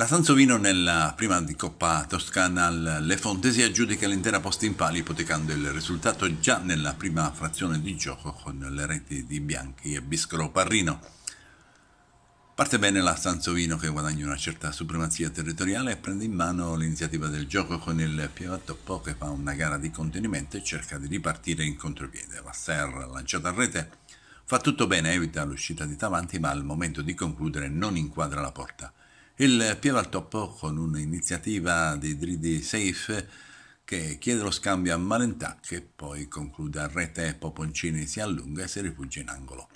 La Sansovino nella prima di Coppa Toscana Le Fontesi aggiudica l'intera posta in pali ipotecando il risultato già nella prima frazione di gioco con le reti di Bianchi e Biscolo Parrino. Parte bene la Sansovino che guadagna una certa supremazia territoriale e prende in mano l'iniziativa del gioco con il Piovattoppo che fa una gara di contenimento e cerca di ripartire in contropiede. La Serra lanciata a rete fa tutto bene, evita l'uscita di Tavanti ma al momento di concludere non inquadra la porta. Il Piero al Toppo con un'iniziativa di Dridi Safe che chiede lo scambio a Malentà che poi conclude a rete Poponcini si allunga e si rifugia in angolo.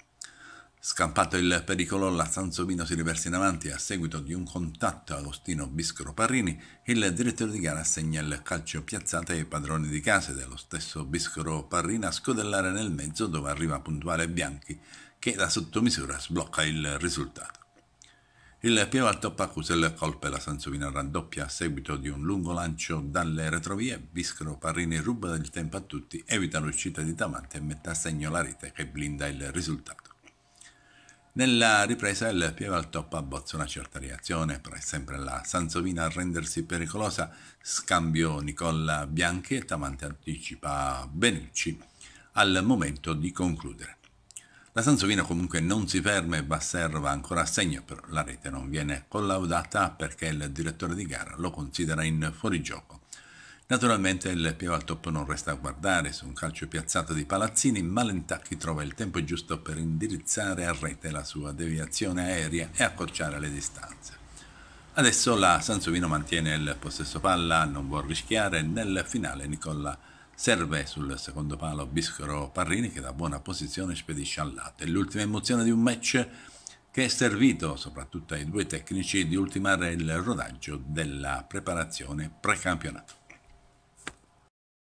Scampato il pericolo, la Sansovino si riversa in avanti a seguito di un contatto Agostino Biscoro Parrini. Il direttore di gara assegna il calcio piazzato ai padroni di casa dello stesso Biscoro Parrini a scodellare nel mezzo dove arriva puntuale Bianchi che da sottomisura sblocca il risultato. Il Piero Altoppa accusò il colpo e la Sansovina raddoppia a seguito di un lungo lancio dalle retrovie. Viscro Parrini ruba del tempo a tutti, evita l'uscita di Tamante e mette a segno la rete che blinda il risultato. Nella ripresa il Piero Altoppa abbozza una certa reazione, però è sempre la Sansovina a rendersi pericolosa. Scambio Nicola Bianchi e Tamante anticipa Benucci al momento di concludere. La Sansovino comunque non si ferma e Basser va ancora a segno, però la rete non viene collaudata perché il direttore di gara lo considera in fuorigioco. Naturalmente il Pievaltop non resta a guardare su un calcio piazzato di palazzini, Malentacchi trova il tempo giusto per indirizzare a rete la sua deviazione aerea e accorciare le distanze. Adesso la Sansovino mantiene il possesso palla, non vuol rischiare, nel finale Nicola Serve sul secondo palo Biscoro Parrini che da buona posizione spedisce al lato. È L'ultima emozione di un match che è servito soprattutto ai due tecnici di ultimare il rodaggio della preparazione precampionato.